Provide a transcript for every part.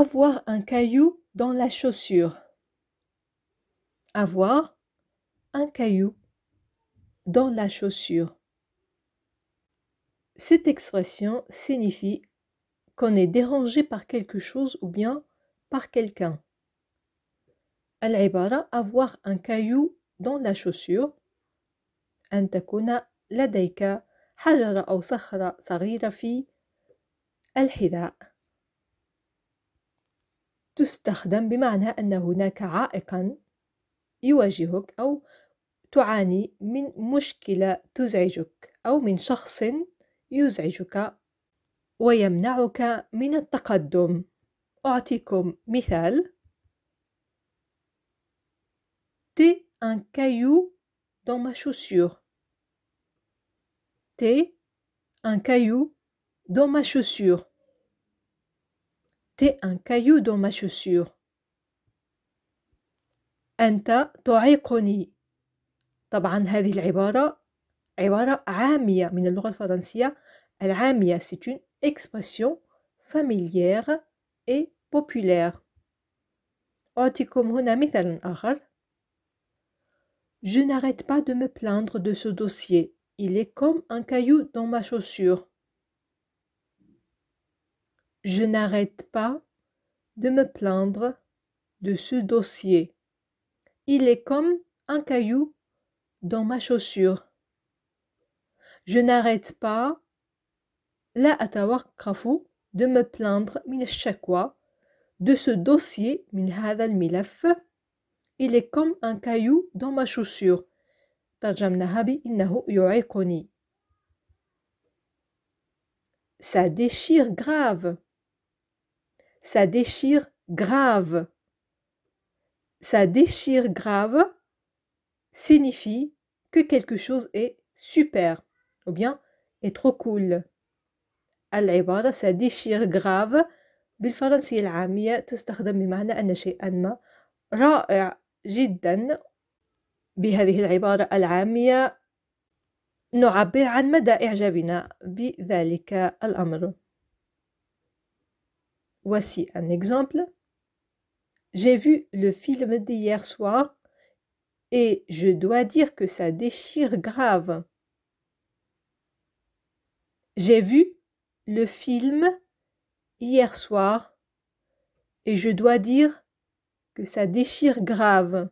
Avoir un caillou dans la chaussure. Avoir un caillou dans la chaussure. Cette expression signifie qu'on est dérangé par quelque chose ou bien par quelqu'un. al avoir un caillou dans la chaussure. Antakuna تكون hajara sahara fi تستخدم بمعنى أن هناك عائقا يواجهك أو تعاني من مشكلة تزعجك أو من شخص يزعجك ويمنعك من التقدم أعطيكم مثال تي ان كايو دون ما شوسيور تي ان كايو دون ما شوسيور un caillou dans ma chaussure. أنت تعيقني هذه c'est une expression familière et populaire Je n'arrête pas de me plaindre de ce dossier. Il est comme un caillou dans ma chaussure je n'arrête pas de me plaindre de ce dossier. Il est comme un caillou dans ma chaussure. Je n'arrête pas la de me plaindre de ce dossier min hadal il est comme un caillou dans ma chaussure ça déchire grave ça déchire grave. Ça déchire grave signifie que quelque chose est super ou bien est trop cool. العبارة ça déchire grave بالفرنسية العامية تستخدم بمعنى أن شيئا ما رائع جدا بهذه العبارة العامية نعبر عن مدى إعجابنا بذلك الأمر Voici un exemple. J'ai vu le film d'hier soir et je dois dire que ça déchire grave. J'ai vu le film hier soir et je dois dire que ça déchire grave.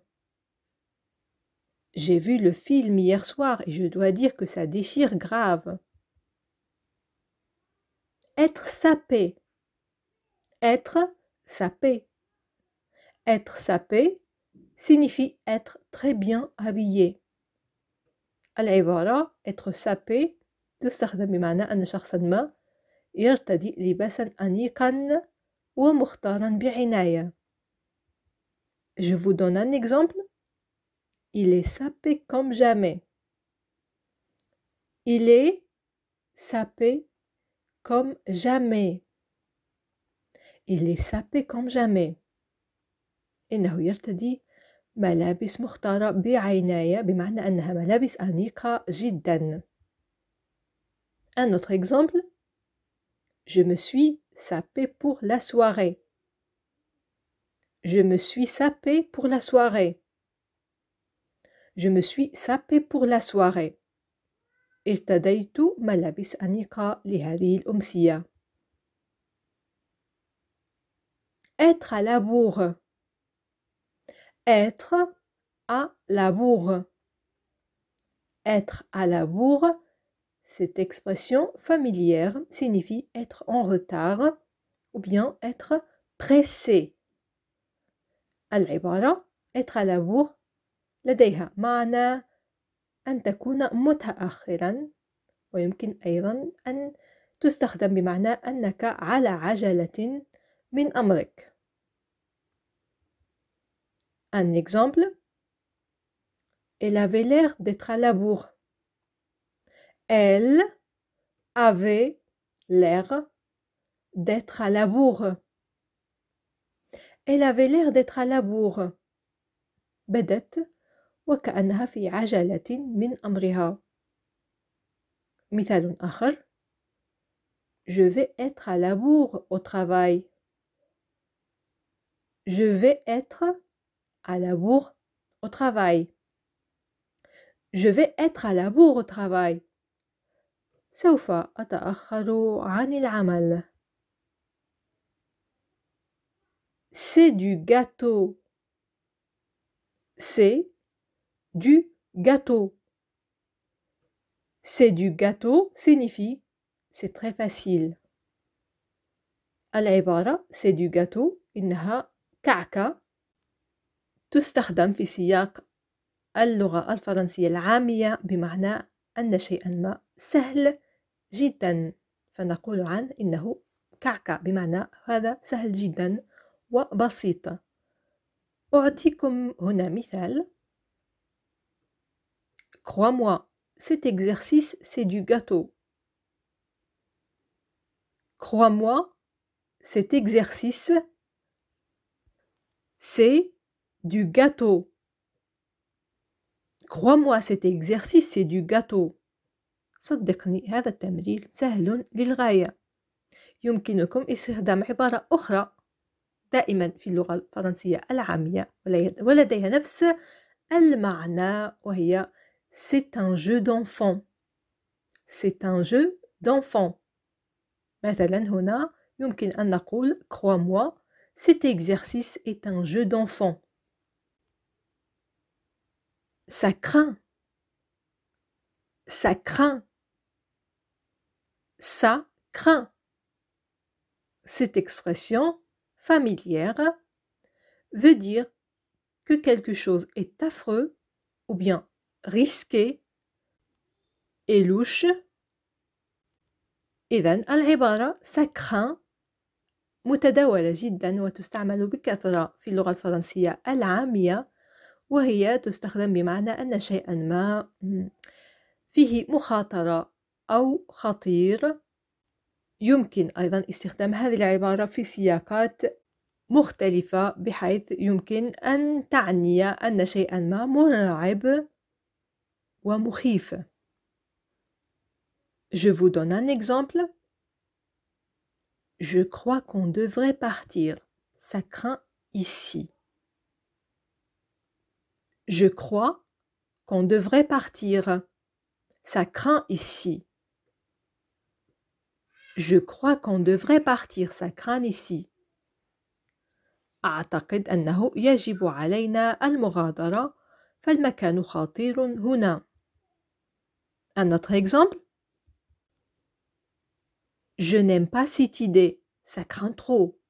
J'ai vu le film hier soir et je dois dire que ça déchire grave. Être sapé être sapé. Être sapé signifie être très bien habillé. voir. être sapé تستخدم بمعنى أن ما يرتدي لباسا أنيقا ومختارا Je vous donne un exemple. Il est sapé comme jamais. Il est sapé comme jamais. Il est sapé comme jamais. إنه يرتدي ملابس مختارة بعناية بمعنى أنها ملابس أنيقة جدا. Un autre exemple. Je me suis sapé pour la soirée. Je me suis sapé pour la soirée. Je me suis sapé pour la soirée. ارتديت ملابس أنيقة لهذه الأمسية. Être à l'abour. Être à l'abour. Être à la cette expression familière signifie être en retard ou bien être pressé. العبارة être à la bourre لديها معنى أن تكون متأخرا ويمكن أيضا أن تستخدم بمعنى أنك على عجلة un exemple Elle avait l'air d'être à la bourre. Elle avait l'air d'être à la bourre. Elle avait l'air d'être à la bourre. بدت في من مثال Je vais être à la bourre au travail je vais être à la bourre au travail. Je vais être à la bourre au travail. C'est du gâteau. C'est du gâteau. C'est du gâteau signifie c'est très facile. العبارة c'est du gâteau كعكة تستخدم في سياق اللغة الفرنسية العامية بمعنى أن شيئا ما سهل جدا فنقول عن إنه كعكة بمعنى هذا سهل جدا وبسيط أعطيكم هنا مثال Crois-moi, cet exercice c'est du gâteau. Crois-moi, cet exercice c'est du gâteau. Crois-moi, cet exercice, c'est du gâteau. صدقني هذا التمرين سهل للغاية يمكنكم استخدام عبارة أخرى دائما في اللغة الفرنسية العامية ولديها نفس المعنى وهي C'est un jeu d'enfant C'est un jeu d'enfant مثلا هنا يمكن أن نقول crois-moi cet exercice est un jeu d'enfant. Ça craint. Ça craint. Ça craint. Cette expression familière veut dire que quelque chose est affreux ou bien risqué et louche. Evan al ça craint متداولة جدا وتستعمل بكثرة في اللغة الفرنسية العامية وهي تستخدم بمعنى أن شيئا ما فيه مخاطرة أو خطير يمكن أيضا استخدام هذه العبارة في سياقات مختلفة بحيث يمكن أن تعني أن شيئا ما مرعب ومخيف. Je vous donne un exemple. Je crois qu'on devrait partir. Ça craint ici. Je crois qu'on devrait partir. Ça craint ici. Je crois qu'on devrait partir. Ça craint ici. أعتقد أنه يجب علينا المغادرة فالمكان خطير هنا. Un autre exemple. Je n'aime pas cette idée, ça craint trop.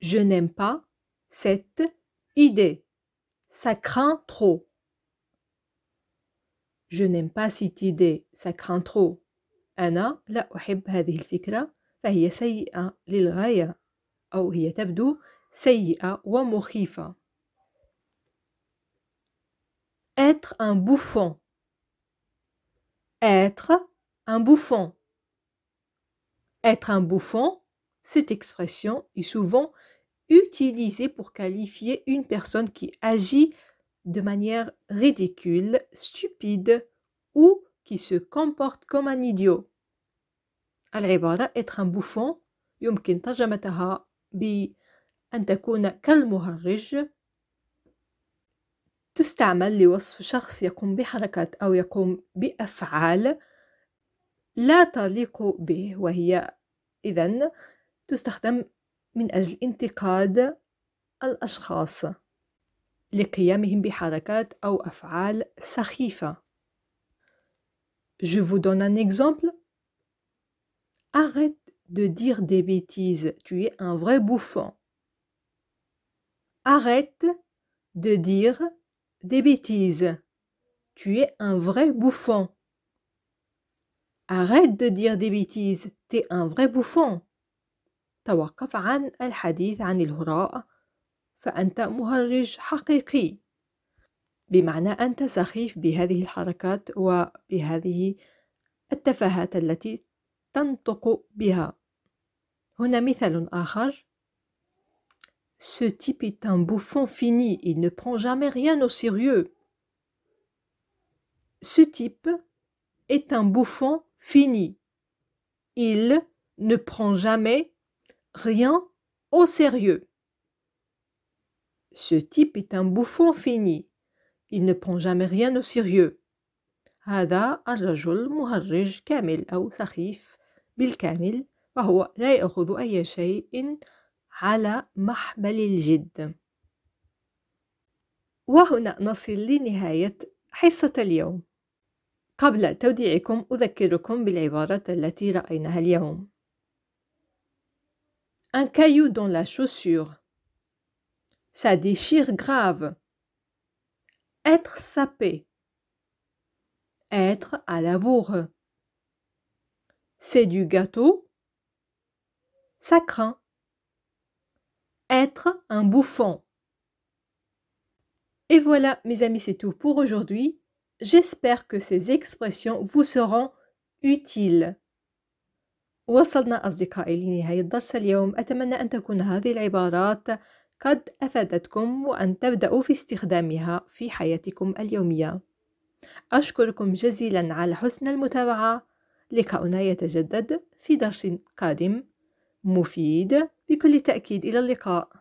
Je n'aime pas cette idée, ça craint trop. Je n'aime pas cette idée, ça craint trop. أنا لا أحب هذه الفكرة فهي سيئة للغاية أو هي تبدو سيئة ومخيفة. Être un bouffon. Être un bouffon. Être un bouffon, cette expression est souvent utilisée pour qualifier une personne qui agit de manière ridicule, stupide ou qui se comporte comme un idiot. العبارة être un bouffon يمكن ترجمتها تكون كالمهرج تستعمل لوصف شخص يقوم بحركات لا تليق به وهي إذا تستخدم من أجل انتقاد الأشخاص لقيامهم بحركات أو أفعال سخيفة. Je vous donne un exemple. Arrête de dire des bêtises, tu es un vrai bouffon. Arrête de dire des bêtises, tu es un vrai bouffon. Arrête de dire des bêtises, t'es un vrai bouffon. توقف عن الحديث عن الهراء فأنت مهرج حقيقي بمعنى أنت سخيف بهذه الحركات وبهذه التفاهات التي تنطق بها هنا مثال آخر Ce type est un bouffon fini, il ne prend jamais rien au sérieux. Ce type est un bouffon fini. Il ne prend jamais rien au sérieux. Ce type est un bouffon fini. Il ne prend jamais rien au sérieux. هذا الرجل مهرج كامل أو سخيف بالكامل وهو لا يأخذ أي شيء على محمل الجد وهنا نصل لنهاية حصة اليوم un caillou dans la chaussure. Ça déchire grave. Être sapé. Être à la bourre. C'est du gâteau. Ça craint. Être un bouffon. Et voilà, mes amis, c'est tout pour aujourd'hui. J'espère que ces expressions vous seront utiles. وصلنا أصدقائي لنهاية درس اليوم أتمنى أن تكون هذه العبارات قد أفادتكم وأن تبدأوا في استخدامها في حياتكم اليومية أشكركم جزيلا على حسن المتابعة لقاؤنا يتجدد في درس قادم مفيد بكل تأكيد إلى اللقاء